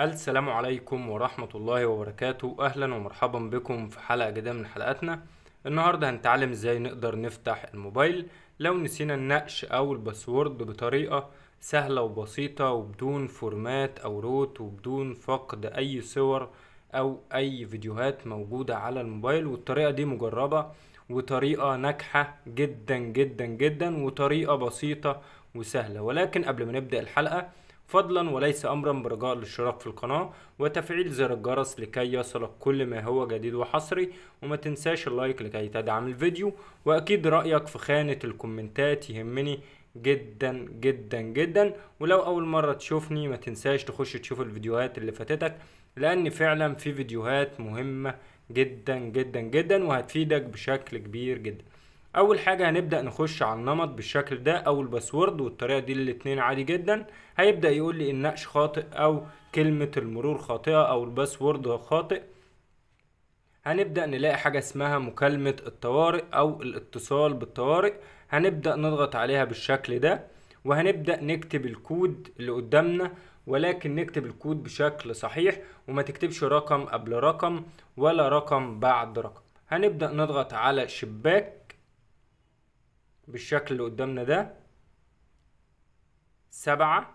السلام عليكم ورحمة الله وبركاته أهلا ومرحبا بكم في حلقة جديدة من حلقاتنا النهاردة هنتعلم ازاي نقدر نفتح الموبايل لو نسينا النقش أو الباسورد بطريقة سهلة وبسيطة وبدون فورمات أو روت وبدون فقد أي صور أو أي فيديوهات موجودة على الموبايل والطريقة دي مجربة وطريقة ناجحة جدا جدا جدا وطريقة بسيطة وسهلة ولكن قبل ما نبدأ الحلقة فضلا وليس امرا برجاء الاشتراك في القناة وتفعيل زر الجرس لكي يصلك كل ما هو جديد وحصري وما تنساش اللايك لكي تدعم الفيديو واكيد رأيك في خانة الكومنتات يهمني جدا جدا جدا ولو اول مرة تشوفني ما تنساش تخش تشوف الفيديوهات اللي فاتتك لان فعلا في فيديوهات مهمة جدا جدا جدا وهتفيدك بشكل كبير جدا اول حاجه هنبدا نخش على النمط بالشكل ده او الباسورد والطريقه دي الاثنين عادي جدا هيبدا يقول لي النقش خاطئ او كلمه المرور خاطئه او الباسورد خاطئ هنبدا نلاقي حاجه اسمها مكالمه الطوارئ او الاتصال بالطوارئ هنبدا نضغط عليها بالشكل ده وهنبدا نكتب الكود اللي قدامنا ولكن نكتب الكود بشكل صحيح وما تكتبش رقم قبل رقم ولا رقم بعد رقم هنبدا نضغط على شباك بالشكل اللي قدامنا ده سبعة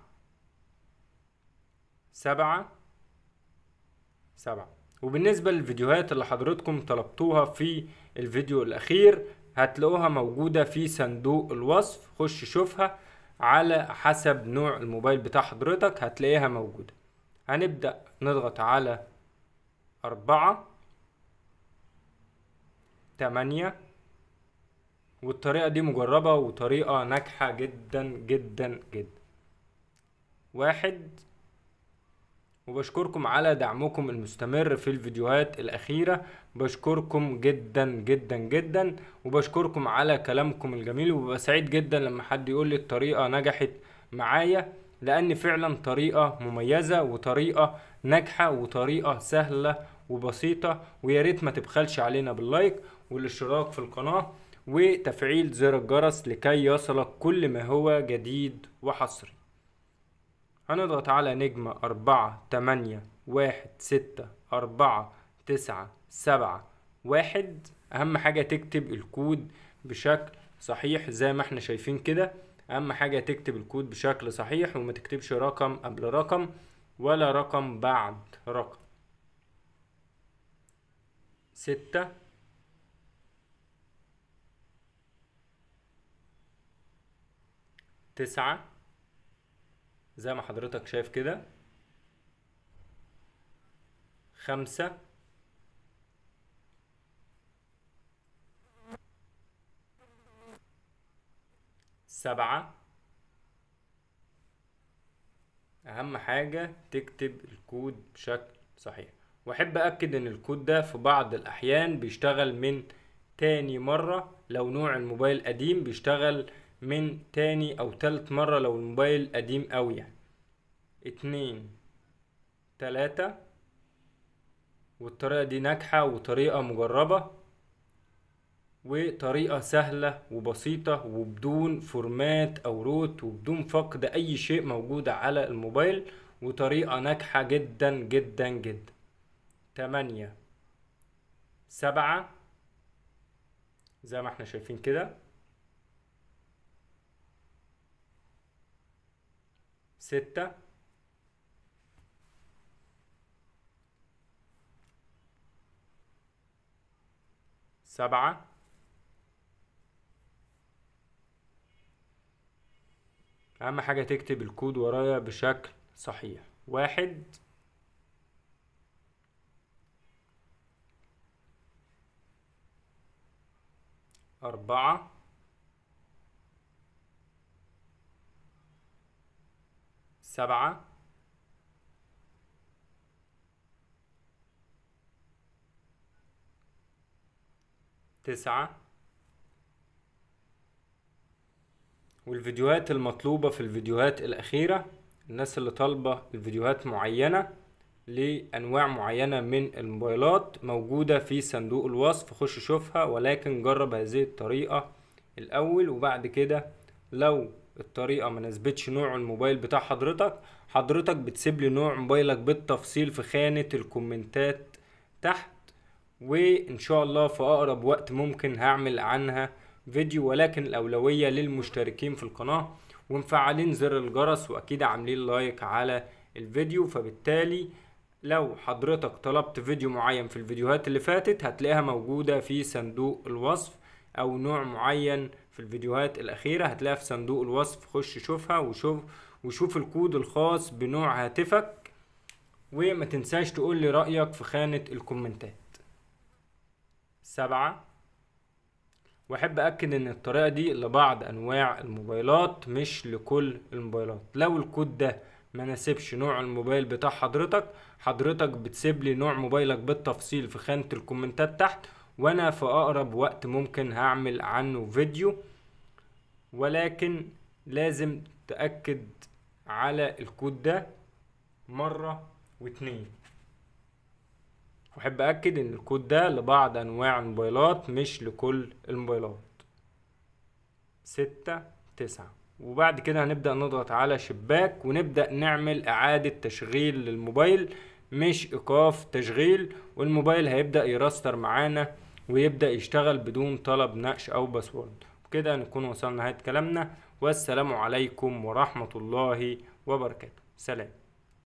سبعة سبعة وبالنسبة للفيديوهات اللي حضرتكم طلبتوها في الفيديو الأخير هتلاقوها موجودة في صندوق الوصف خش شوفها على حسب نوع الموبايل بتاع حضرتك هتلاقيها موجودة هنبدأ نضغط على أربعة تمانية والطريقة دي مجربة وطريقة ناجحة جدا جدا جدا واحد وبشكركم على دعمكم المستمر في الفيديوهات الأخيرة بشكركم جدا جدا جدا وبشكركم على كلامكم الجميل وببقى سعيد جدا لما حد يقول لي الطريقة نجحت معايا لأن فعلا طريقة مميزة وطريقة ناجحة وطريقة سهلة وبسيطة ريت ما تبخلش علينا باللايك والاشتراك في القناة وتفعيل زر الجرس لكي يصلك كل ما هو جديد وحصري هنضغط على نجمة أربعة تمانية واحد ستة أربعة تسعة سبعة واحد أهم حاجة تكتب الكود بشكل صحيح زي ما احنا شايفين كده أهم حاجة تكتب الكود بشكل صحيح وما تكتبش رقم قبل رقم ولا رقم بعد رقم ستة تسعة زي ما حضرتك شايف كده خمسة سبعة أهم حاجة تكتب الكود بشكل صحيح وأحب أكد إن الكود ده في بعض الأحيان بيشتغل من تاني مرة لو نوع الموبايل قديم بيشتغل من تاني او تالت مرة لو الموبايل قديم اوي يعني اتنين تلاتة والطريقة دي ناجحة وطريقة مجربة وطريقة سهلة وبسيطة وبدون فورمات او روت وبدون فقد اي شيء موجود على الموبايل وطريقة ناجحة جدا جدا جدا تمانية سبعة زي ما احنا شايفين كده ستة سبعة أهم حاجة تكتب الكود ورايا بشكل صحيح واحد أربعة سبعة تسعة والفيديوهات المطلوبة في الفيديوهات الأخيرة الناس اللي طالبة الفيديوهات معينة لأنواع معينة من الموبايلات موجودة في صندوق الوصف خش شوفها ولكن جرب هذه الطريقة الأول وبعد كده لو الطريقه ما نثبتش نوع الموبايل بتاع حضرتك حضرتك بتسيب لي نوع موبايلك بالتفصيل في خانه الكومنتات تحت وان شاء الله في اقرب وقت ممكن هعمل عنها فيديو ولكن الاولويه للمشتركين في القناه ومفعلين زر الجرس واكيد عاملين لايك على الفيديو فبالتالي لو حضرتك طلبت فيديو معين في الفيديوهات اللي فاتت هتلاقيها موجودة في صندوق الوصف او نوع معين في الفيديوهات الاخيره هتلاقيها في صندوق الوصف خش شوفها وشوف وشوف الكود الخاص بنوع هاتفك وما تنساش تقول لي رايك في خانه الكومنتات سبعة واحب اكد ان الطريقه دي لبعض انواع الموبايلات مش لكل الموبايلات لو الكود ده ما نسيبش نوع الموبايل بتاع حضرتك حضرتك بتسيب لي نوع موبايلك بالتفصيل في خانه الكومنتات تحت وانا في اقرب وقت ممكن هعمل عنه فيديو ولكن لازم تأكد على الكود ده مرة واتنين وحب أكد إن الكود ده لبعض أنواع الموبايلات مش لكل الموبايلات ستة تسعة وبعد كده هنبدأ نضغط على شباك ونبدأ نعمل إعادة تشغيل للموبايل مش إيقاف تشغيل والموبايل هيبدأ يرستر معانا ويبدأ يشتغل بدون طلب نقش أو باسورد وبكده نكون وصلنا نهاية كلامنا والسلام عليكم ورحمة الله وبركاته سلام